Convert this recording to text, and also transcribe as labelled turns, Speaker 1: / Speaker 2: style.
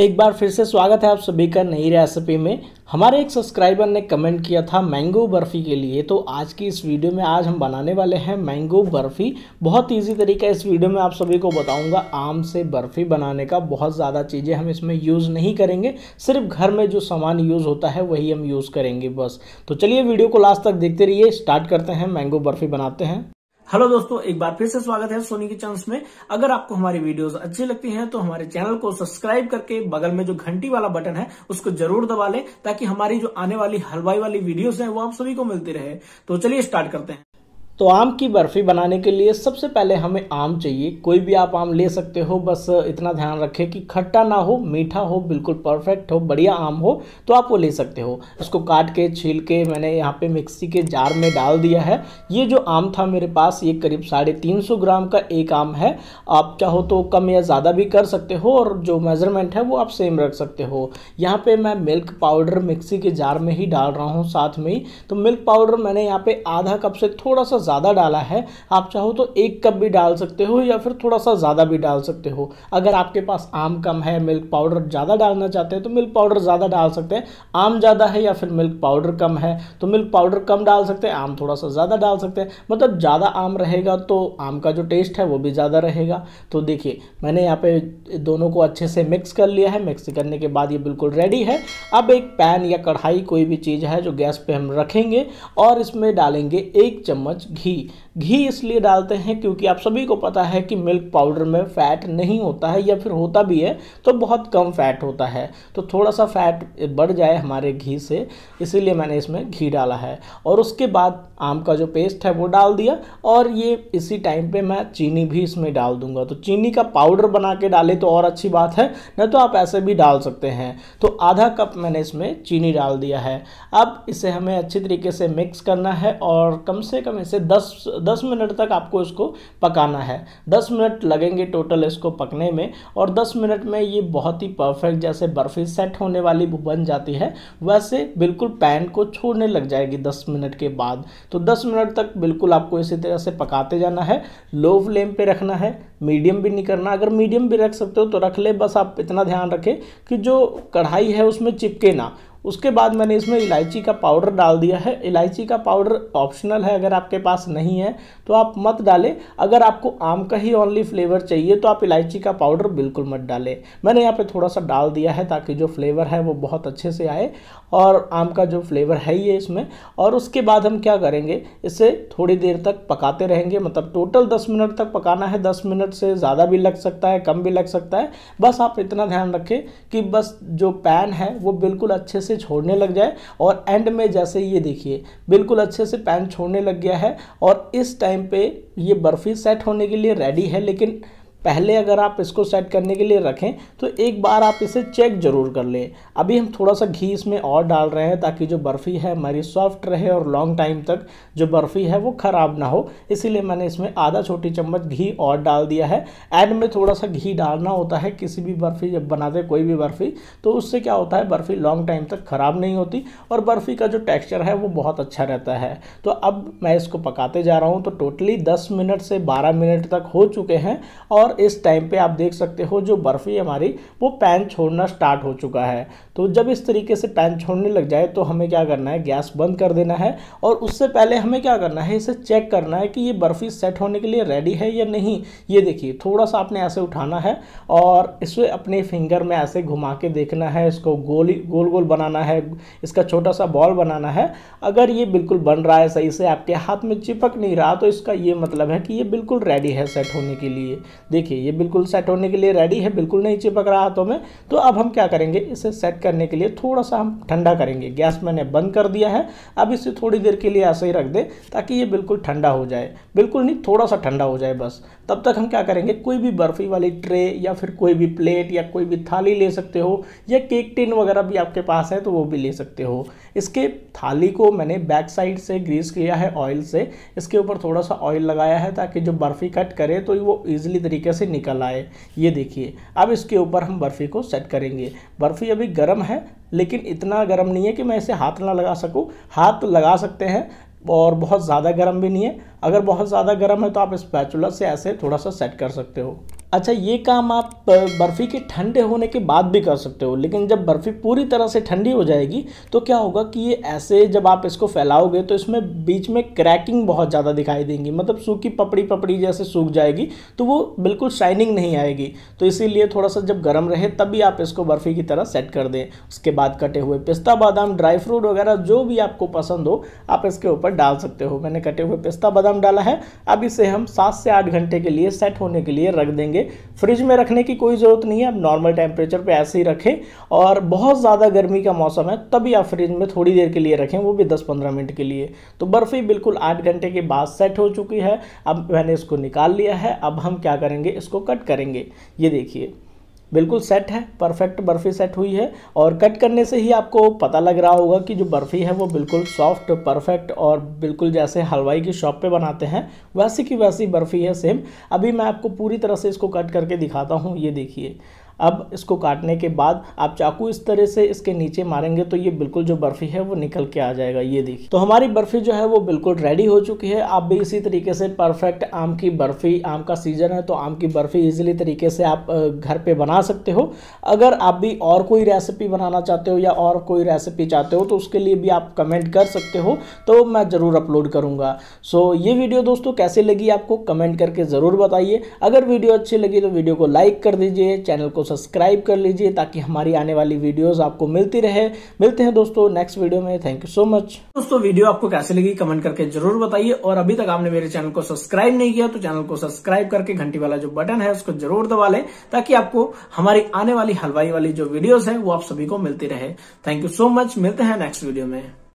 Speaker 1: एक बार फिर से स्वागत है आप सभी का नई रेसिपी में हमारे एक सब्सक्राइबर ने कमेंट किया था मैंगो बर्फ़ी के लिए तो आज की इस वीडियो में आज हम बनाने वाले हैं मैंगो बर्फ़ी बहुत इजी तरीका इस वीडियो में आप सभी को बताऊंगा आम से बर्फ़ी बनाने का बहुत ज़्यादा चीज़ें हम इसमें यूज़ नहीं करेंगे सिर्फ घर में जो सामान यूज़ होता है वही हम यूज़ करेंगे बस तो चलिए वीडियो को लास्ट तक देखते रहिए स्टार्ट करते हैं मैंगो बर्फ़ी बनाते हैं हेलो दोस्तों एक बार फिर से स्वागत है सोनी के चैनल में अगर आपको हमारी वीडियोस अच्छी लगती हैं तो हमारे चैनल को सब्सक्राइब करके बगल में जो घंटी वाला बटन है उसको जरूर दबा लें ताकि हमारी जो आने वाली हलवाई वाली वीडियोस हैं वो आप सभी को मिलती रहे तो चलिए स्टार्ट करते हैं तो आम की बर्फ़ी बनाने के लिए सबसे पहले हमें आम चाहिए कोई भी आप आम ले सकते हो बस इतना ध्यान रखें कि खट्टा ना हो मीठा हो बिल्कुल परफेक्ट हो बढ़िया आम हो तो आप वो ले सकते हो उसको काट के छील के मैंने यहाँ पे मिक्सी के जार में डाल दिया है ये जो आम था मेरे पास ये करीब साढ़े तीन सौ ग्राम का एक आम है आप चाहो तो कम या ज़्यादा भी कर सकते हो और जो मेज़रमेंट है वो आप सेम रख सकते हो यहाँ पर मैं मिल्क पाउडर मिक्सी के जार में ही डाल रहा हूँ साथ में ही तो मिल्क पाउडर मैंने यहाँ पर आधा कप से थोड़ा सा ज़्यादा डाला है आप चाहो तो एक कप भी डाल सकते हो या फिर थोड़ा सा ज़्यादा भी डाल सकते हो अगर आपके पास आम कम है मिल्क पाउडर ज़्यादा डालना चाहते हैं तो मिल्क पाउडर ज़्यादा डाल सकते हैं आम ज़्यादा है या फिर मिल्क पाउडर कम है तो मिल्क पाउडर कम डाल सकते हैं आम थोड़ा सा ज़्यादा डाल सकते हैं मतलब ज़्यादा आम रहेगा तो आम का जो टेस्ट है वो भी ज़्यादा रहेगा तो देखिए मैंने यहाँ पे दोनों को अच्छे से मिक्स कर लिया है मिक्स करने के बाद ये बिल्कुल रेडी है अब एक पैन या कढ़ाई कोई भी चीज़ है जो गैस पे हम रखेंगे और इसमें डालेंगे एक चम्मच घी घी इसलिए डालते हैं क्योंकि आप सभी को पता है कि मिल्क पाउडर में फ़ैट नहीं होता है या फिर होता भी है तो बहुत कम फ़ैट होता है तो थोड़ा सा फ़ैट बढ़ जाए हमारे घी से इसीलिए मैंने इसमें घी डाला है और उसके बाद आम का जो पेस्ट है वो डाल दिया और ये इसी टाइम पे मैं चीनी भी इसमें डाल दूंगा तो चीनी का पाउडर बना के डाले तो और अच्छी बात है न तो आप ऐसे भी डाल सकते हैं तो आधा कप मैंने इसमें चीनी डाल दिया है अब इसे हमें अच्छी तरीके से मिक्स करना है और कम से कम इसे दस दस मिनट तक आपको इसको पकाना है दस मिनट लगेंगे टोटल इसको पकने में और दस मिनट में ये बहुत ही परफेक्ट जैसे बर्फ़ी सेट होने वाली बन जाती है वैसे बिल्कुल पैन को छोड़ने लग जाएगी दस मिनट के बाद तो दस मिनट तक बिल्कुल आपको इसी तरह से पकाते जाना है लो फ्लेम पर रखना है मीडियम भी नहीं करना अगर मीडियम भी रख सकते हो तो रख ले बस आप इतना ध्यान रखें कि जो कढ़ाई है उसमें चिपके ना उसके बाद मैंने इसमें इलायची का पाउडर डाल दिया है इलायची का पाउडर ऑप्शनल है अगर आपके पास नहीं है तो आप मत डालें अगर आपको आम का ही ओनली फ्लेवर चाहिए तो आप इलायची का पाउडर बिल्कुल मत डालें मैंने यहाँ पे थोड़ा सा डाल दिया है ताकि जो फ्लेवर है वो बहुत अच्छे से आए और आम का जो फ्लेवर है ही है इसमें और उसके बाद हम क्या करेंगे इसे थोड़ी देर तक पकाते रहेंगे मतलब टोटल दस मिनट तक पकाना है दस मिनट से ज़्यादा भी लग सकता है कम भी लग सकता है बस आप इतना ध्यान रखें कि बस जो पैन है वो बिल्कुल अच्छे से से छोड़ने लग जाए और एंड में जैसे ये देखिए बिल्कुल अच्छे से पैन छोड़ने लग गया है और इस टाइम पे ये बर्फ़ी सेट होने के लिए रेडी है लेकिन पहले अगर आप इसको सेट करने के लिए रखें तो एक बार आप इसे चेक ज़रूर कर लें अभी हम थोड़ा सा घी इसमें और डाल रहे हैं ताकि जो बर्फ़ी है हमारी सॉफ्ट रहे और लॉन्ग टाइम तक जो बर्फ़ी है वो ख़राब ना हो इसीलिए मैंने इसमें आधा छोटी चम्मच घी और डाल दिया है एंड में थोड़ा सा घी डालना होता है किसी भी बर्फ़ी जब बनाते कोई भी बर्फ़ी तो उससे क्या होता है बर्फ़ी लॉन्ग टाइम तक ख़राब नहीं होती और बर्फ़ी का जो टेक्स्चर है वो बहुत अच्छा रहता है तो अब मैं इसको पकाते जा रहा हूँ तो टोटली दस मिनट से बारह मिनट तक हो चुके हैं और और इस टाइम पे आप देख सकते हो जो बर्फ़ी हमारी वो पैन छोड़ना स्टार्ट हो चुका है तो जब इस तरीके से पैन छोड़ने लग जाए तो हमें क्या करना है गैस बंद कर देना है और उससे पहले हमें क्या करना है इसे चेक करना है कि ये बर्फ़ी सेट होने के लिए रेडी है या नहीं ये देखिए थोड़ा सा आपने ऐसे उठाना है और इसे अपने फिंगर में ऐसे घुमा के देखना है इसको गोली गोल गोल बनाना है इसका छोटा सा बॉल बनाना है अगर ये बिल्कुल बन रहा है सही से आपके हाथ में चिपक नहीं रहा तो इसका ये मतलब है कि ये बिल्कुल रेडी है सेट होने के लिए देखिए ये बिल्कुल सेट होने के लिए रेडी है बिल्कुल नहीं चिपक रहा हाथों में तो अब हम क्या करेंगे इसे सेट करने के लिए थोड़ा सा हम ठंडा करेंगे गैस मैंने बंद कर दिया है अब इसे थोड़ी देर के लिए ऐसे ही रख दें ताकि ये बिल्कुल ठंडा हो जाए बिल्कुल नहीं थोड़ा सा ठंडा हो जाए बस तब तक हम क्या करेंगे कोई भी बर्फ़ी वाली ट्रे या फिर कोई भी प्लेट या कोई भी थाली ले सकते हो या केक टिन वगैरह भी आपके पास है तो वो भी ले सकते हो इसके थाली को मैंने बैक साइड से ग्रीस किया है ऑयल से इसके ऊपर थोड़ा सा ऑयल लगाया है ताकि जो बर्फ़ी कट करे तो वो ईजिली तरीके से निकल आए ये देखिए अब इसके ऊपर हम बर्फ़ी को सेट करेंगे बर्फ़ी अभी गर्म है लेकिन इतना गर्म नहीं है कि मैं इसे हाथ ना लगा सकूं हाथ लगा सकते हैं और बहुत ज़्यादा गर्म भी नहीं है अगर बहुत ज़्यादा गर्म है तो आप स्पैचुला से ऐसे थोड़ा सा सेट कर सकते हो अच्छा ये काम आप बर्फ़ी के ठंडे होने के बाद भी कर सकते हो लेकिन जब बर्फ़ी पूरी तरह से ठंडी हो जाएगी तो क्या होगा कि ये ऐसे जब आप इसको फैलाओगे तो इसमें बीच में क्रैकिंग बहुत ज़्यादा दिखाई देंगी मतलब सूखी पपड़ी पपड़ी जैसे सूख जाएगी तो वो बिल्कुल शाइनिंग नहीं आएगी तो इसीलिए थोड़ा सा जब गर्म रहे तभी आप इसको बर्फ़ी की तरह सेट कर दें उसके बाद कटे हुए पिस्ता बादाम ड्राई फ्रूट वगैरह जो भी आपको पसंद हो आप इसके ऊपर डाल सकते हो मैंने कटे हुए पिस्ता बादाम डाला है अब इसे हम सात से आठ घंटे के लिए सेट होने के लिए रख देंगे लेंगे फ्रिज में रखने की कोई ज़रूरत नहीं है आप नॉर्मल टेम्परेचर पे ऐसे ही रखें और बहुत ज़्यादा गर्मी का मौसम है तभी आप फ्रिज में थोड़ी देर के लिए रखें वो भी 10-15 मिनट के लिए तो बर्फ़ी बिल्कुल आठ घंटे के बाद सेट हो चुकी है अब मैंने इसको निकाल लिया है अब हम क्या करेंगे इसको कट करेंगे ये देखिए बिल्कुल सेट है परफेक्ट बर्फ़ी सेट हुई है और कट करने से ही आपको पता लग रहा होगा कि जो बर्फ़ी है वो बिल्कुल सॉफ्ट परफेक्ट और बिल्कुल जैसे हलवाई की शॉप पे बनाते हैं वैसी की वैसी बर्फ़ी है सेम अभी मैं आपको पूरी तरह से इसको कट करके दिखाता हूँ ये देखिए अब इसको काटने के बाद आप चाकू इस तरह से इसके नीचे मारेंगे तो ये बिल्कुल जो बर्फ़ी है वो निकल के आ जाएगा ये देखिए तो हमारी बर्फ़ी जो है वो बिल्कुल रेडी हो चुकी है आप भी इसी तरीके से परफेक्ट आम की बर्फ़ी आम का सीजन है तो आम की बर्फ़ी ईजिली तरीके से आप घर पर बना सकते हो अगर आप भी और कोई रेसिपी बनाना चाहते हो या और कोई रेसिपी चाहते हो तो उसके लिए भी आप कमेंट कर सकते हो तो मैं ज़रूर अपलोड करूँगा सो so, ये वीडियो दोस्तों कैसे लगी आपको कमेंट करके ज़रूर बताइए अगर वीडियो अच्छी लगी तो वीडियो को लाइक कर दीजिए चैनल को सब्सक्राइब कर लीजिए ताकि हमारी आने वाली वीडियोस आपको मिलती रहे मिलते हैं दोस्तों नेक्स्ट वीडियो में थैंक यू सो मच दोस्तों वीडियो आपको कैसे लगी कमेंट करके जरूर बताइए और अभी तक आपने मेरे चैनल को सब्सक्राइब नहीं किया तो चैनल को सब्सक्राइब करके घंटी वाला जो बटन है उसको जरूर दबा लें ताकि आपको हमारी आने वाली हलवाई वाली जो वीडियोज है वो आप सभी को मिलती रहे थैंक यू सो मच मिलते हैं नेक्स्ट वीडियो में